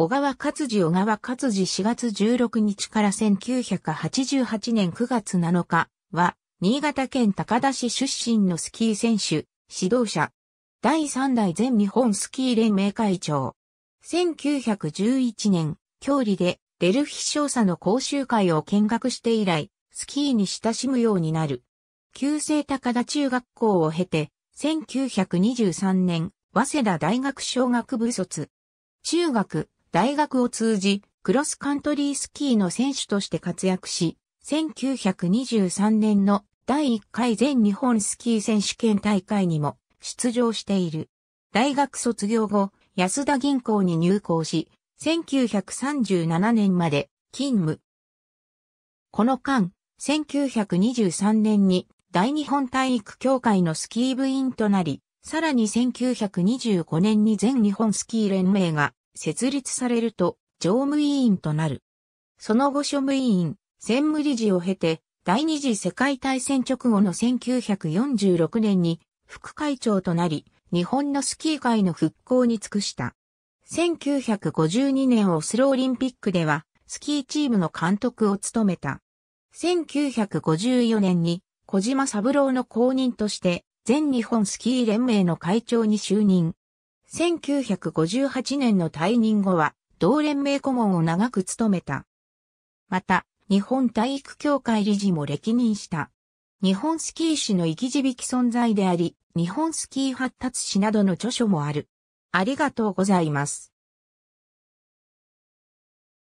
小川勝治小川勝治4月16日から1988年9月7日は、新潟県高田市出身のスキー選手、指導者。第3代全日本スキー連盟会長。1911年、郷里でデルフィ少佐の講習会を見学して以来、スキーに親しむようになる。旧制高田中学校を経て、1923年、早稲田大学小学部卒。中学、大学を通じ、クロスカントリースキーの選手として活躍し、1923年の第1回全日本スキー選手権大会にも出場している。大学卒業後、安田銀行に入校し、1937年まで勤務。この間、1923年に大日本体育協会のスキー部員となり、さらに1925年に全日本スキー連盟が設立されると常務委員となる。その後庶務委員、専務理事を経て、第二次世界大戦直後の1946年に副会長となり、日本のスキー界の復興に尽くした。1952年オスロオリンピックでは、スキーチームの監督を務めた。1954年に小島三郎の公認として、全日本スキー連盟の会長に就任。1958年の退任後は、同連盟顧問を長く務めた。また、日本体育協会理事も歴任した。日本スキー史の生き字引き存在であり、日本スキー発達史などの著書もある。ありがとうございます。